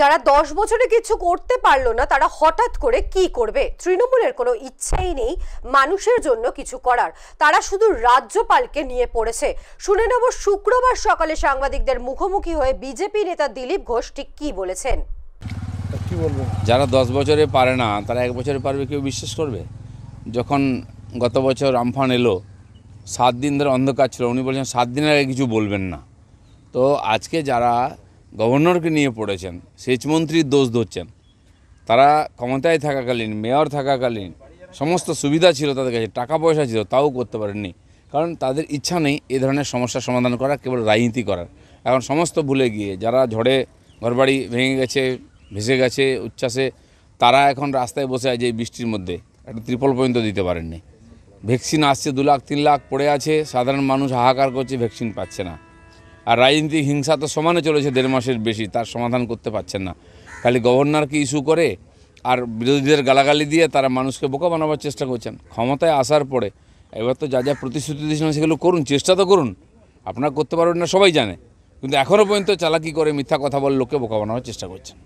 যারা দশ বছরে কিছু করতে পারলো না তারা হঠাৎ করে কি করবে তৃণমূলের কোনো ইচ্ছেই নেই মানুষের জন্য কিছু করার তারা শুধু রাজ্যপালকে নিয়ে পড়েছে শুনে নেব শুক্রবার সকালে সাংবাদিকদের মুখোমুখি হয়ে বিজেপি নেতা দিলীপ ঘোষ ঠিক কি বলেছেন বলবো যারা দশ বছরে পারে না তারা এক বছরে পারবে কেউ বিশ্বাস করবে যখন গত বছর আমফান এলো সাত দিন ধরে অন্ধকার ছিল উনি বলছেন সাত দিন আগে কিছু বলবেন না তো আজকে যারা গভর্নরকে নিয়ে পড়েছেন সেচমন্ত্রীর দোষ ধরছেন তারা ক্ষমতায় থাকাকালীন মেয়র থাকাকালীন সমস্ত সুবিধা ছিল তাদের কাছে টাকা পয়সা ছিল তাও করতে পারেননি কারণ তাদের ইচ্ছা নেই এ ধরনের সমস্যা সমাধান করা কেবল রাজনীতি করার এখন সমস্ত ভুলে গিয়ে যারা ঝড়ে ঘরবাড়ি ভেঙে গেছে ভেসে গেছে উচ্ছ্বাসে তারা এখন রাস্তায় বসে আছে এই বৃষ্টির মধ্যে একটা ত্রিপল পর্যন্ত দিতে পারেননি ভ্যাকসিন আসছে দু লাখ তিন লাখ পড়ে আছে সাধারণ মানুষ হাহাকার করছে ভ্যাকসিন পাচ্ছে না আর রাজনৈতিক হিংসা তো সমানে চলেছে দেড় মাসের বেশি তার সমাধান করতে পারছেন না খালি গভর্নরকে ইস্যু করে আর বিরোধীদের গালাগালি দিয়ে তারা মানুষকে বোকা বানাবার চেষ্টা করছেন ক্ষমতায় আসার পরে এবার তো যা যা প্রতিশ্রুতি দিয়েছিলেন সেগুলো করুন চেষ্টা তো করুন আপনারা করতে পারবেন না সবাই জানে কিন্তু এখনও পর্যন্ত চালাকি করে মিথ্যা কথা বল লোককে বোকা বানাবার চেষ্টা করছেন